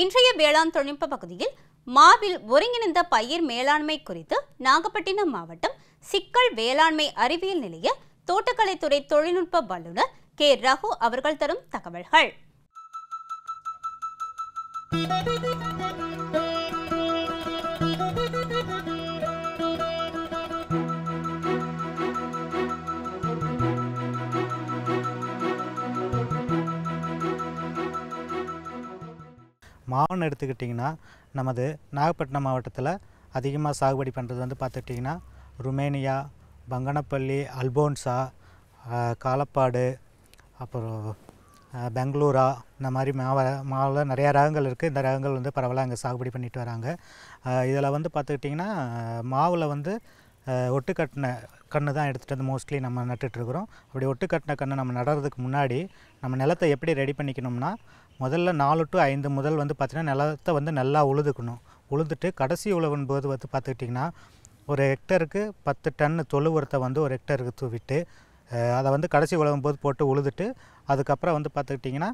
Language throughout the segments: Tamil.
இன்றைய வேளாண் தொழில்நுட்ப பகுதியில் மாவில் ஒருங்கிணைந்த பயிர் மேலாண்மை குறித்து நாகப்பட்டினம் மாவட்டம் சிக்கல் வேளாண்மை அறிவியல் நிலைய தோட்டக்கலைத்துறை தொழில்நுட்ப வல்லுநர் கே ரகு அவர்கள் தரும் தகவல்கள் மாவன் எடுத்துக்கிட்டிங்கன்னா நமது நாகப்பட்டினம் மாவட்டத்தில் அதிகமாக சாகுபடி பண்ணுறது வந்து பார்த்துக்கிட்டிங்கன்னா ருமேனியா பங்கனப்பள்ளி அல்போன்சா காலப்பாடு அப்புறம் பெங்களூரா இந்த மாதிரி மாவ மாவில் நிறையா ரகங்கள் இருக்குது இந்த ரகங்கள் வந்து பரவாயில்ல அங்கே சாகுபடி பண்ணிட்டு வராங்க இதில் வந்து பார்த்துக்கிட்டிங்கன்னா மாவில் வந்து ஒட்டு கட்டின கன்று தான் எடுத்துகிட்டு வந்து மோஸ்ட்லி நம்ம நட்டுட்ருக்குறோம் அப்படி ஒட்டு கட்டின கன்று நம்ம நடுறதுக்கு முன்னாடி நம்ம நிலத்தை எப்படி ரெடி பண்ணிக்கணும்னா முதல்ல நாலு டு ஐந்து முதல் வந்து பார்த்திங்கன்னா நிலத்தை வந்து நல்லா உழுதுக்கணும் உழுதுட்டு கடைசி உழவன் போது வந்து பார்த்துக்கிட்டிங்கன்னா ஒரு ஹெக்டருக்கு பத்து டன்னு தொழு உரத்தை வந்து ஒரு ஹெக்டருக்கு தூவிட்டு அதை வந்து கடைசி உழவும் போது போட்டு உழுதுட்டு அதுக்கப்புறம் வந்து பார்த்துக்கிட்டிங்கன்னா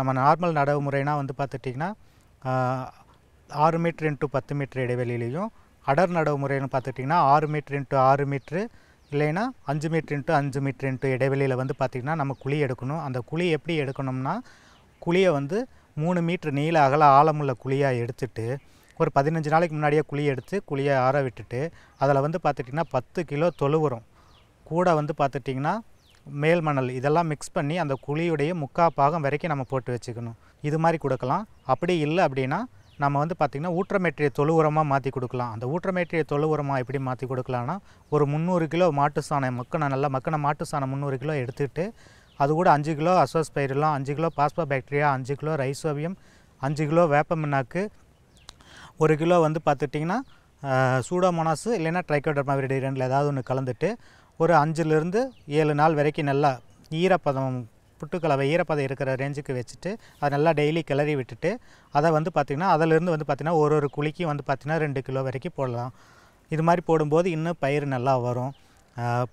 நம்ம நார்மல் நடவு முறைனா வந்து பார்த்துக்கிட்டிங்கன்னா ஆறு மீட்ரு இன்ட்டு பத்து மீட்ரு இடைவெளியிலையும் அடர் நடவு முறைன்னு பார்த்துக்கிட்டிங்கன்னா ஆறு மீட்ரு இன்ட்டு ஆறு மீட்ரு இல்லைன்னா அஞ்சு மீட்ரு இன்ட்டு அஞ்சு மீட்ரு இன்ட்டு இடைவெளியில் வந்து பார்த்திங்கன்னா நம்ம குழி எடுக்கணும் அந்த குழி எப்படி எடுக்கணும்னா குழியை வந்து மூணு மீட்ரு நீள அகல ஆழமுள்ள குழியாக எடுத்துட்டு ஒரு பதினஞ்சு நாளைக்கு முன்னாடியே குழி எடுத்து குழியை ஆற விட்டுட்டு அதில் வந்து பார்த்துட்டிங்கன்னா பத்து கிலோ தொழு உரம் கூட வந்து பார்த்துட்டிங்கன்னா மேல் மணல் இதெல்லாம் மிக்ஸ் பண்ணி அந்த குழியுடைய முக்கால் பாகம் வரைக்கும் நம்ம போட்டு வச்சுக்கணும் இது மாதிரி கொடுக்கலாம் அப்படி இல்லை அப்படின்னா நம்ம வந்து பார்த்திங்கன்னா ஊற்றமேற்றிய தொழு உரமாக மாற்றி கொடுக்கலாம் அந்த ஊற்றமேற்றிய தொழு உரமாக எப்படி மாற்றி கொடுக்கலான்னா ஒரு முந்நூறு கிலோ மாட்டு சாணம் மக்கின நல்லா மக்கின மாட்டு சாணம் முந்நூறு கிலோ எடுத்துகிட்டு அது கூட அஞ்சு கிலோ அசோஸ்பைரிலாம் அஞ்சு கிலோ பாஸ்பா பாக்டீரியா அஞ்சு கிலோ ரைசோவியம் அஞ்சு கிலோ வேப்பமண்ணாக்கு ஒரு கிலோ வந்து பார்த்துட்டிங்கன்னா சூடோமோனாஸு இல்லைன்னா ட்ரைக்கோடர்மா விரிடேரியனில் ஏதாவது ஒன்று கலந்துட்டு ஒரு அஞ்சுலேருந்து ஏழு நாள் வரைக்கும் நல்லா ஈரப்பதம் புட்டுக்கலவை ஈரப்பதம் இருக்கிற ரேஞ்சுக்கு வச்சுட்டு அதை நல்லா டெய்லி கிளறி விட்டுட்டு அதை வந்து பார்த்திங்கன்னா அதிலேருந்து வந்து பார்த்திங்கன்னா ஒரு ஒரு குழிக்கும் வந்து பார்த்திங்கன்னா ரெண்டு கிலோ வரைக்கும் போடலாம் இது மாதிரி போடும்போது இன்னும் பயிர் நல்லா வரும்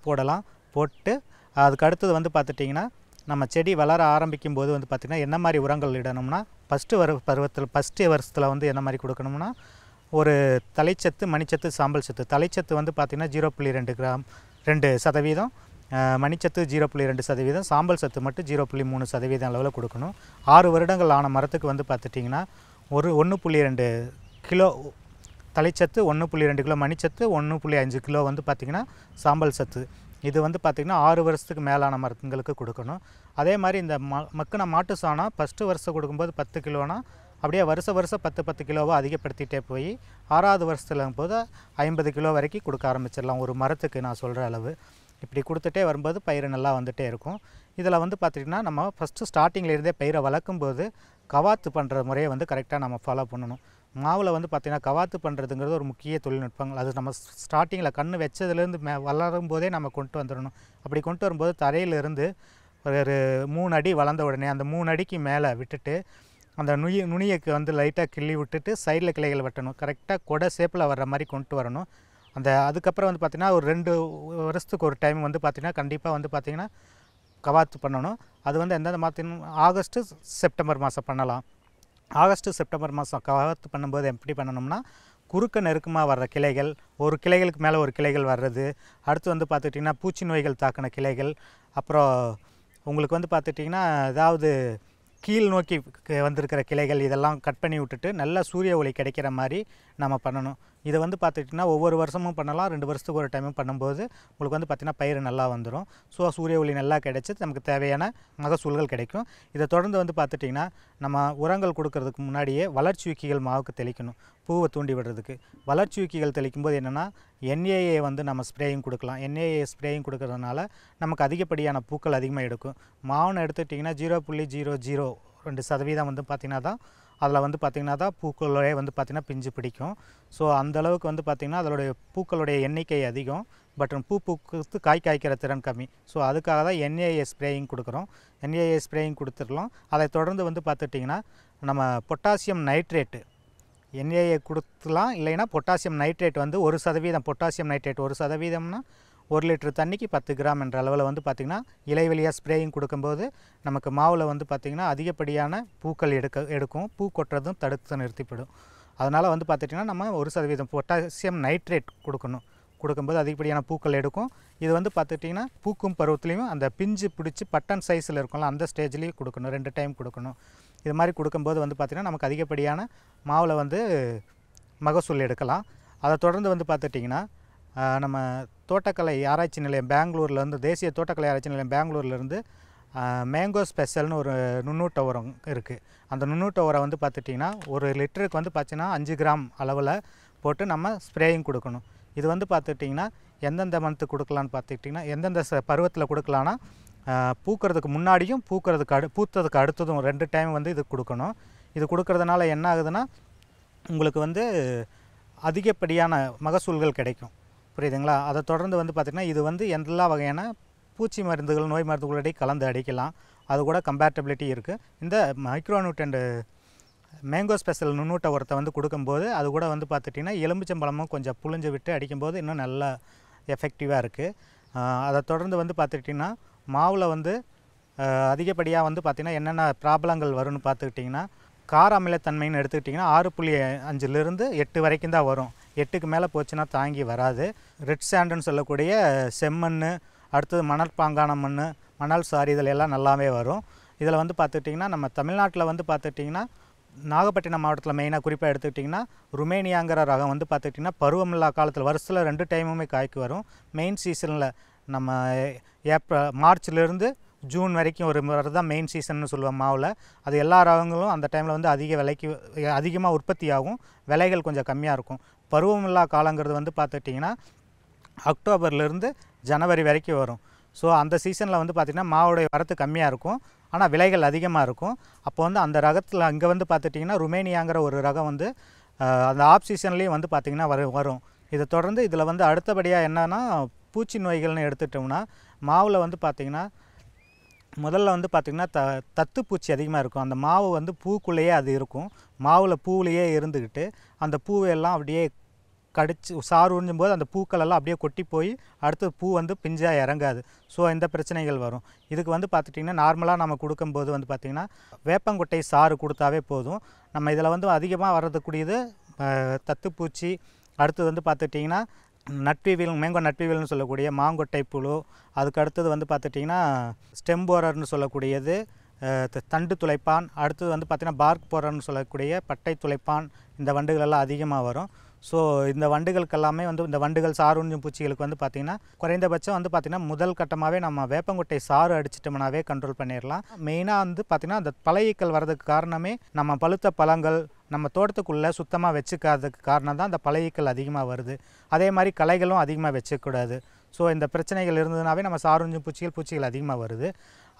போடலாம் போட்டு அதுக்கு அடுத்தது வந்து பார்த்துட்டிங்கன்னா நம்ம செடி வளர ஆரம்பிக்கும் போது வந்து பார்த்திங்கன்னா என்ன மாதிரி உரங்கள் இடணும்னா ஃபஸ்ட்டு வர பருவத்தில் ஃபஸ்ட்டு வருஷத்தில் வந்து என்ன மாதிரி கொடுக்கணும்னா ஒரு தலைச்சத்து மணிச்சத்து சாம்பல் சத்து தலைச்சத்து வந்து பார்த்திங்கன்னா ஜீரோ புள்ளி ரெண்டு கிராம் ரெண்டு சதவீதம் மணிச்சத்து ஜீரோ புள்ளி ரெண்டு சதவீதம் சாம்பல் சத்து மட்டும் ஜீரோ புள்ளி மூணு சதவீதம் அளவில் கொடுக்கணும் ஆறு வருடங்கள் ஆன மரத்துக்கு வந்து பார்த்துட்டிங்கன்னா ஒரு ஒன்று புள்ளி ரெண்டு கிலோ தலைச்சத்து ஒன்று புள்ளி ரெண்டு கிலோ மணிச்சத்து ஒன்று புள்ளி அஞ்சு கிலோ வந்து பார்த்திங்கன்னா சாம்பல் சத்து இது வந்து பார்த்திங்கன்னா ஆறு வருஷத்துக்கு மேலான மருந்துங்களுக்கு கொடுக்கணும் அதே மாதிரி இந்த ம மக்கின மாட்டு சாணம் ஃபஸ்ட்டு வருஷம் கொடுக்கும்போது பத்து கிலோனா அப்படியே வருஷ வருஷம் பத்து பத்து கிலோவாக அதிகப்படுத்திகிட்டே போய் ஆறாவது வருஷத்துல போது ஐம்பது கிலோ வரைக்கும் கொடுக்க ஆரம்பிச்சிடலாம் ஒரு மரத்துக்கு நான் சொல்கிற அளவு இப்படி கொடுத்துட்டே வரும்போது பயிர் நல்லா வந்துகிட்டே இருக்கும் இதில் வந்து பார்த்திங்கன்னா நம்ம ஃபஸ்ட்டு ஸ்டார்டிங்கில் இருந்தே பயிரை வளர்க்கும்போது கவாத்து பண்ணுற முறையை வந்து கரெக்டாக நம்ம ஃபாலோ பண்ணணும் மாவில் வந்து பார்த்திங்கன்னா கவாத்து பண்ணுறதுங்கிறது ஒரு முக்கிய தொழில்நுட்பங்கள் அது நம்ம ஸ்டார்டிங்கில் கண் வச்சதுலேருந்து மே வளரும் போதே நம்ம கொண்டு வந்துடணும் அப்படி கொண்டு வரும்போது தரையிலிருந்து ஒரு மூணு அடி வளர்ந்த உடனே அந்த மூணு அடிக்கு மேலே விட்டுட்டு அந்த நுய நுனியக்கு வந்து லைட்டாக கிள்ளி விட்டுட்டு சைடில் கிளைகள் வெட்டணும் கரெக்டாக கொடை சேப்பில் வர்ற மாதிரி கொண்டு வரணும் அந்த அதுக்கப்புறம் வந்து பார்த்திங்கன்னா ஒரு ரெண்டு வருஷத்துக்கு ஒரு டைம் வந்து பார்த்திங்கன்னா கண்டிப்பாக வந்து பார்த்திங்கன்னா கவாத்து பண்ணணும் அது வந்து எந்தெந்த மாதத்தின் ஆகஸ்ட்டு செப்டம்பர் மாதம் பண்ணலாம் ஆகஸ்ட்டு செப்டம்பர் மாதம் கவாத்து பண்ணும்போது எப்படி பண்ணணும்னா குறுக்க நெருக்கமாக வர்ற கிளைகள் ஒரு கிளைகளுக்கு மேலே ஒரு கிளைகள் வர்றது அடுத்து வந்து பார்த்துக்கிட்டிங்கன்னா பூச்சி நோய்கள் தாக்கின கிளைகள் அப்புறம் உங்களுக்கு வந்து பார்த்துட்டிங்கன்னா ஏதாவது கீழ் நோக்கி வந்திருக்கிற கிளைகள் இதெல்லாம் கட் பண்ணி விட்டுட்டு நல்லா சூரிய ஒளி கிடைக்கிற மாதிரி நம்ம பண்ணணும் இதை வந்து பார்த்துட்டிங்கன்னா ஒவ்வொரு வருஷமும் பண்ணலாம் ரெண்டு வருஷத்துக்கு ஒரு டைமும் பண்ணும்போது உங்களுக்கு வந்து பார்த்திங்கன்னா பயிர் நல்லா வந்துடும் ஸோ சூரிய ஒளி நல்லா கிடைச்சி நமக்கு தேவையான மகசூல்கள் கிடைக்கும் இதை தொடர்ந்து வந்து பார்த்துட்டிங்கன்னா நம்ம உரங்கள் கொடுக்கறதுக்கு முன்னாடியே வளர்ச்சி ஊக்கிகள் மாவுக்கு தெளிக்கணும் பூவை தூண்டி விடுறதுக்கு வளர்ச்சி ஊக்கிகள் தெளிக்கும் போது என்னென்னா என்ஏஏ வந்து நம்ம ஸ்ப்ரேயும் கொடுக்கலாம் என்ஏஏ ஸ்ப்ரேயும் கொடுக்கறதுனால நமக்கு அதிகப்படியான பூக்கள் அதிகமாக எடுக்கும் மாவுன்னு எடுத்துட்டிங்கன்னா ஜீரோ புள்ளி ஜீரோ ஜீரோ ரெண்டு சதவீதம் வந்து பார்த்திங்கன்னா தான் அதில் வந்து பார்த்திங்கன்னா தான் பூக்களே வந்து பார்த்திங்கன்னா பிஞ்சு பிடிக்கும் ஸோ அந்தளவுக்கு வந்து பார்த்திங்கன்னா அதோடைய பூக்களுடைய எண்ணிக்கை அதிகம் பட் பூ பூக்கு காய் காய்க்கிற திறன் கம்மி ஸோ அதுக்காக தான் என்ஏஏ ஸ்ப்ரேயிங் கொடுக்குறோம் என்ஏஏ ஸ்ப்ரேயிங் கொடுத்துடலாம் அதை தொடர்ந்து வந்து பார்த்துட்டிங்கன்னா நம்ம பொட்டாசியம் நைட்ரேட்டு என்ஏஏ கொடுத்துலாம் இல்லைன்னா பொட்டாசியம் நைட்ரேட் வந்து ஒரு சதவீதம் பொட்டாசியம் நைட்ரேட் ஒரு சதவீதம்னா ஒரு லிட்டர் தண்ணிக்கு பத்து கிராம் என்ற அளவில் வந்து பார்த்திங்கன்னா இலைவெளியாக ஸ்ப்ரேயிங் கொடுக்கும்போது நமக்கு மாவில் வந்து பார்த்திங்கன்னா அதிகப்படியான பூக்கள் எடுக்க எடுக்கும் பூ கொட்டுறதும் தடுத்து நிறுத்திப்படும் அதனால் வந்து பார்த்துட்டிங்கன்னா நம்ம ஒரு சதவீதம் பொட்டாசியம் நைட்ரேட் கொடுக்கணும் கொடுக்கும்போது அதிகப்படியான பூக்கள் எடுக்கும் இது வந்து பார்த்துட்டிங்கன்னா பூக்கும் பருவத்துலேயும் அந்த பிஞ்சு பிடிச்சி பட்டன் சைஸில் இருக்கும்ல அந்த ஸ்டேஜ்லேயும் கொடுக்கணும் ரெண்டு டைம் கொடுக்கணும் இது மாதிரி கொடுக்கும்போது வந்து பார்த்திங்கன்னா நமக்கு அதிகப்படியான மாவில் வந்து மகசூல் எடுக்கலாம் அதை தொடர்ந்து வந்து பார்த்துட்டிங்கன்னா நம்ம தோட்டக்கலை ஆராய்ச்சி நிலையம் பெங்களூர்லேருந்து தேசிய தோட்டக்கலை ஆராய்ச்சி நிலையம் பெங்களூர்லேருந்து மேங்கோ ஸ்பெஷல்னு ஒரு நுண்ணூட்ட உரம் இருக்குது அந்த நுண்ணூட்ட உரம் வந்து பார்த்துட்டிங்கன்னா ஒரு லிட்டருக்கு வந்து பார்த்தீங்கன்னா அஞ்சு கிராம் அளவில் போட்டு நம்ம ஸ்ப்ரேயிங் கொடுக்கணும் இது வந்து பார்த்துட்டிங்கன்னா எந்தெந்த மந்த்து கொடுக்கலான்னு பார்த்துக்கிட்டிங்கன்னா எந்தெந்த பருவத்தில் கொடுக்கலான்னா பூக்கிறதுக்கு முன்னாடியும் பூக்கிறதுக்கு அடு பூத்ததுக்கு அடுத்ததும் ரெண்டு டைம் வந்து இது கொடுக்கணும் இது கொடுக்கறதுனால என்ன ஆகுதுன்னா உங்களுக்கு வந்து அதிகப்படியான மகசூல்கள் கிடைக்கும் புரியுதுங்களா அதை தொடர்ந்து வந்து பார்த்திங்கன்னா இது வந்து எல்லா வகையான பூச்சி மருந்துகள் நோய் மருந்துகளோடய கலந்து அடிக்கலாம் அது கூட கம்பேட்டபிலிட்டி இருக்குது இந்த மைக்ரோ மேங்கோ ஸ்பெஷல் நுண்ணூட்ட உரத்தை வந்து கொடுக்கும்போது அது கூட வந்து பார்த்துட்டிங்கன்னா எலும்புச்சம்பழமும் கொஞ்சம் புழிஞ்சு விட்டு அடிக்கும்போது இன்னும் நல்லா எஃபெக்டிவாக இருக்குது அதை தொடர்ந்து வந்து பார்த்துக்கிட்டிங்கன்னா மாவில் வந்து அதிகப்படியாக வந்து பார்த்திங்கன்னா என்னென்ன ப்ராப்ளங்கள் வரும்னு பார்த்துக்கிட்டிங்கன்னா கார அமிலத்தன்மைன்னு எடுத்துக்கிட்டிங்கன்னா ஆறு புள்ளி அஞ்சுலேருந்து எட்டு வரைக்கும் தான் வரும் எட்டுக்கு மேலே போச்சுன்னா தாங்கி வராது ரெட் சாண்டுன்னு சொல்லக்கூடிய செம்மண் அடுத்தது மணற்பாங்கான மண் மணல் சாரி இதில் எல்லாம் நல்லாவே வரும் இதில் வந்து பார்த்துக்கிட்டிங்கன்னா நம்ம தமிழ்நாட்டில் வந்து பார்த்துக்கிட்டிங்கன்னா நாகப்பட்டினம் மாவட்டத்தில் மெயினாக குறிப்பாக எடுத்துக்கிட்டிங்கன்னா ருமேனியாங்கிற ரகம் வந்து பார்த்துக்கிட்டிங்கன்னா பருவமில்லா காலத்தில் வருஷத்தில் ரெண்டு டைமுமே காய்க்கு வரும் மெயின் சீசனில் நம்ம ஏப்ரல் மார்ச்லேருந்து ஜூன் வரைக்கும் ஒரு முறை தான் மெயின் சீசன்னு சொல்லுவோம் மாவில் அது எல்லா ரகங்களும் அந்த டைமில் வந்து அதிக விலைக்கு அதிகமாக உற்பத்தி ஆகும் விலைகள் கொஞ்சம் கம்மியாக இருக்கும் பருவமில்லா காலங்கிறது வந்து பார்த்துக்கிட்டிங்கன்னா அக்டோபர்லேருந்து ஜனவரி வரைக்கும் வரும் ஸோ அந்த சீசனில் வந்து பார்த்திங்கன்னா மாவுடைய வரத்து கம்மியாக இருக்கும் ஆனால் விலைகள் அதிகமாக இருக்கும் அப்போ வந்து அந்த ரகத்தில் அங்கே வந்து பார்த்துட்டிங்கன்னா ருமேனியாங்கிற ஒரு ரகம் வந்து அந்த ஆஃப் சீசன்லேயும் வந்து பார்த்திங்கன்னா வரும் வரும் இதை தொடர்ந்து இதில் வந்து அடுத்தபடியாக என்னென்னா பூச்சி நோய்கள்னு எடுத்துட்டோம்னா மாவில் வந்து பார்த்திங்கன்னா முதல்ல வந்து பார்த்திங்கன்னா த தத்துப்பூச்சி அதிகமாக இருக்கும் அந்த மாவு வந்து பூக்குள்ளேயே அது இருக்கும் மாவில் பூவிலையே இருந்துக்கிட்டு அந்த பூவையெல்லாம் அப்படியே கடிச்சு சாறு உறிஞ்சும் போது அந்த பூக்களெல்லாம் அப்படியே கொட்டி போய் அடுத்து பூ வந்து பிஞ்சாக இறங்காது ஸோ இந்த பிரச்சனைகள் வரும் இதுக்கு வந்து பார்த்துட்டிங்கன்னா நார்மலாக நம்ம கொடுக்கும்போது வந்து பார்த்திங்கன்னா வேப்பங்கொட்டை சாறு கொடுத்தாவே போதும் நம்ம இதில் வந்து அதிகமாக வர்றதுக்கூடியது தத்துப்பூச்சி அடுத்தது வந்து பார்த்துட்டிங்கன்னா நட்பீவில் மேங்கோ நட்பீவில்னு சொல்லக்கூடிய மாங்கொட்டை புழு அதுக்கு அடுத்தது வந்து பார்த்துட்டிங்கன்னா ஸ்டெம் போரர்னு சொல்லக்கூடியது தண்டு துளைப்பான் அடுத்தது வந்து பார்த்திங்கன்னா பார்க் போரர்னு சொல்லக்கூடிய பட்டை துளைப்பான் இந்த வண்டுகளெல்லாம் அதிகமாக வரும் ஸோ இந்த வண்டுகளுக்கு எல்லாமே வந்து இந்த வண்டுகள் சாரூஞ்சும் பூச்சிகளுக்கு வந்து பார்த்திங்கன்னா குறைந்தபட்சம் வந்து பார்த்திங்கன்னா முதல் கட்டமாகவே நம்ம வேப்பங்குட்டை சாறு அடிச்சிட்டோம்னாவே கண்ட்ரோல் பண்ணிடலாம் மெயினாக வந்து பார்த்திங்கன்னா அந்த பழையக்கள் வரதுக்கு காரணமே நம்ம பழுத்த பழங்கள் நம்ம தோட்டத்துக்குள்ளே சுத்தமாக வச்சுக்காததுக்கு காரணம் தான் அந்த பழையக்கள் அதிகமாக வருது அதே மாதிரி கலைகளும் அதிகமாக வச்சக்கூடாது ஸோ இந்த பிரச்சனைகள் இருந்ததுனாவே நம்ம சாருஞ்சும் பூச்சிகள் பூச்சிகள் அதிகமாக வருது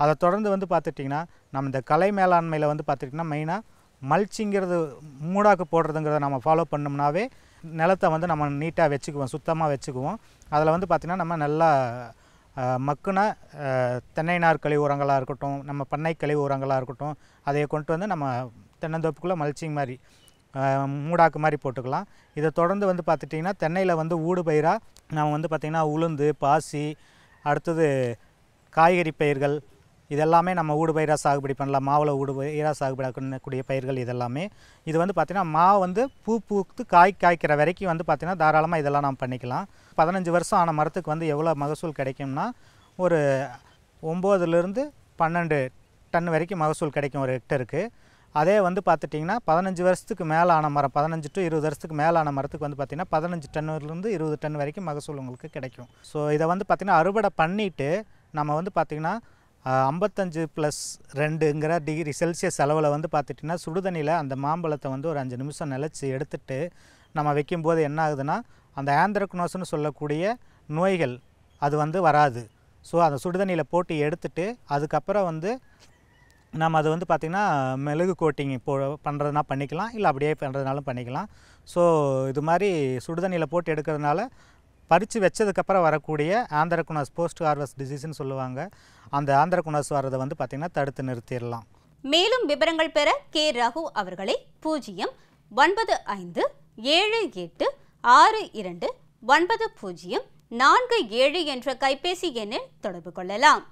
அதை தொடர்ந்து வந்து பார்த்துட்டிங்கன்னா நம்ம இந்த கலை மேலாண்மையில் வந்து பார்த்துட்டிங்கன்னா மெயினாக மல்ச்சிங்கிறது மூடாக்கு போடுறதுங்கிறத நம்ம ஃபாலோ பண்ணோம்னாவே நிலத்தை வந்து நம்ம நீட்டாக வச்சுக்குவோம் சுத்தமாக வச்சுக்குவோம் அதில் வந்து பார்த்திங்கன்னா நம்ம நல்லா மக்குன தென்னை நார் கழிவு உரங்களாக இருக்கட்டும் நம்ம பண்ணை கழிவு உரங்களாக இருக்கட்டும் அதையை கொண்டு வந்து நம்ம தென்னந்தோப்புக்குள்ளே மல்ச்சிங் மாதிரி மூடாக்கு மாதிரி போட்டுக்கலாம் இதை தொடர்ந்து வந்து பார்த்துட்டிங்கன்னா தென்னையில் வந்து ஊடு பயிராக நம்ம வந்து பார்த்திங்கன்னா உளுந்து பாசி அடுத்தது காய்கறி பயிர்கள் இதெல்லாமே நம்ம ஊடு பயிராக சாகுபடி பண்ணலாம் மாவில் ஊடு பயிராக சாகுபடி பண்ணக்கூடிய பயிர்கள் இதெல்லாமே இது வந்து பார்த்திங்கன்னா மா வந்து பூ பூத்து காய் காய்க்கிற வரைக்கும் வந்து பார்த்திங்கன்னா தாராளமாக இதெல்லாம் நாம் பண்ணிக்கலாம் பதினஞ்சு வருஷம் ஆன மரத்துக்கு வந்து எவ்வளோ மகசூல் கிடைக்கும்னா ஒரு ஒம்போதுலேருந்து பன்னெண்டு டன் வரைக்கும் மகசூல் கிடைக்கும் ஒரு ஹெக்டருக்கு அதே வந்து பார்த்துட்டிங்கன்னா பதினஞ்சு வருஷத்துக்கு மேலான மரம் பதினஞ்சு டு இருபது வருஷத்துக்கு மேலான மரத்துக்கு வந்து பார்த்திங்கன்னா பதினஞ்சு டன்னுலேருந்து இருபது டன் வரைக்கும் மகசூல் உங்களுக்கு கிடைக்கும் ஸோ இதை வந்து பார்த்திங்கன்னா அறுவடை பண்ணிவிட்டு நம்ம வந்து பார்த்திங்கன்னா ஐம்பத்தஞ்சு ப்ளஸ் ரெண்டுங்கிற டிகிரி செல்சியஸ் அளவில் வந்து பார்த்துட்டிங்கன்னா சுடுதண்ணியில் அந்த மாம்பழத்தை வந்து ஒரு அஞ்சு நிமிஷம் நிலச்சி எடுத்துட்டு நம்ம வைக்கும்போது என்ன ஆகுதுன்னா அந்த ஆந்திரக்னோஸ்னு சொல்லக்கூடிய நோய்கள் அது வந்து வராது ஸோ அந்த சுடுதண்ணியில் போட்டு எடுத்துட்டு அதுக்கப்புறம் வந்து நம்ம அது வந்து பார்த்திங்கன்னா மெழுகு கோட்டிங் இப்போ பண்ணுறதுனா பண்ணிக்கலாம் இல்லை அப்படியே பண்ணுறதுனாலும் பண்ணிக்கலாம் ஸோ இது மாதிரி சுடுதண்ணியில் போட்டு எடுக்கிறதுனால பறித்து வச்சதுக்கப்புறம் வரக்கூடிய ஆந்திரகுனாஸ் போஸ்ட் ஹார்வஸ்ட் டிசீஸ்னு சொல்லுவாங்க அந்த ஆந்திரகுனாஸ் வரதை வந்து பார்த்திங்கன்னா தடுத்து நிறுத்திடலாம் மேலும் விவரங்கள் பெற கே ரகு அவர்களை பூஜ்ஜியம் ஒன்பது ஐந்து ஏழு எட்டு ஆறு இரண்டு ஒன்பது பூஜ்ஜியம் நான்கு ஏழு என்ற கைபேசி எண்ணில் தொடர்பு கொள்ளலாம்